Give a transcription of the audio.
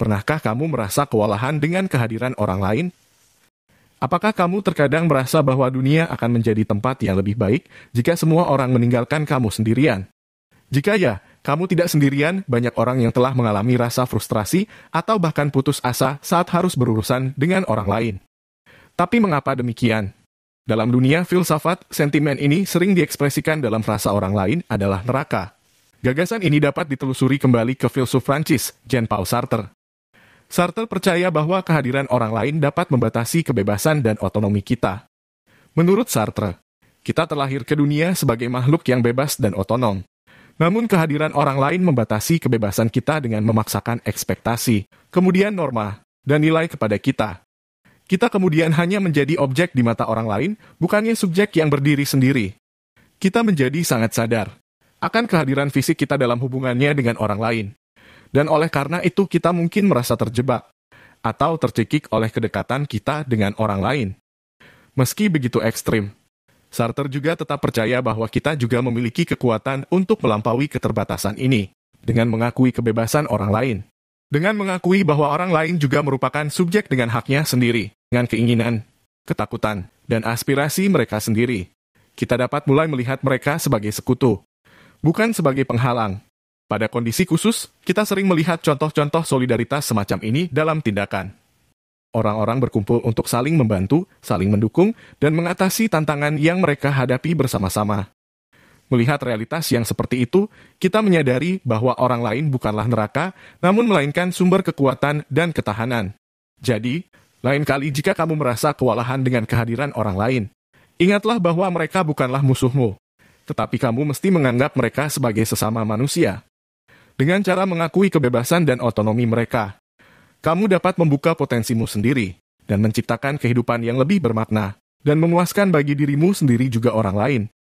Pernahkah kamu merasa kewalahan dengan kehadiran orang lain? Apakah kamu terkadang merasa bahwa dunia akan menjadi tempat yang lebih baik jika semua orang meninggalkan kamu sendirian? Jika ya, kamu tidak sendirian, banyak orang yang telah mengalami rasa frustrasi atau bahkan putus asa saat harus berurusan dengan orang lain. Tapi mengapa demikian? Dalam dunia filsafat, sentimen ini sering diekspresikan dalam frasa orang lain adalah neraka. Gagasan ini dapat ditelusuri kembali ke filsuf Prancis, Jean-Paul Sartre. Sartre percaya bahwa kehadiran orang lain dapat membatasi kebebasan dan otonomi kita. Menurut Sartre, kita terlahir ke dunia sebagai makhluk yang bebas dan otonom. Namun kehadiran orang lain membatasi kebebasan kita dengan memaksakan ekspektasi, kemudian norma, dan nilai kepada kita. Kita kemudian hanya menjadi objek di mata orang lain, bukannya subjek yang berdiri sendiri. Kita menjadi sangat sadar akan kehadiran fisik kita dalam hubungannya dengan orang lain. Dan oleh karena itu kita mungkin merasa terjebak atau tercekik oleh kedekatan kita dengan orang lain. Meski begitu ekstrim, Sartre juga tetap percaya bahwa kita juga memiliki kekuatan untuk melampaui keterbatasan ini dengan mengakui kebebasan orang lain. Dengan mengakui bahwa orang lain juga merupakan subjek dengan haknya sendiri, dengan keinginan, ketakutan, dan aspirasi mereka sendiri. Kita dapat mulai melihat mereka sebagai sekutu, bukan sebagai penghalang, pada kondisi khusus, kita sering melihat contoh-contoh solidaritas semacam ini dalam tindakan. Orang-orang berkumpul untuk saling membantu, saling mendukung, dan mengatasi tantangan yang mereka hadapi bersama-sama. Melihat realitas yang seperti itu, kita menyadari bahwa orang lain bukanlah neraka, namun melainkan sumber kekuatan dan ketahanan. Jadi, lain kali jika kamu merasa kewalahan dengan kehadiran orang lain, ingatlah bahwa mereka bukanlah musuhmu, tetapi kamu mesti menganggap mereka sebagai sesama manusia dengan cara mengakui kebebasan dan otonomi mereka. Kamu dapat membuka potensimu sendiri dan menciptakan kehidupan yang lebih bermakna dan memuaskan bagi dirimu sendiri juga orang lain.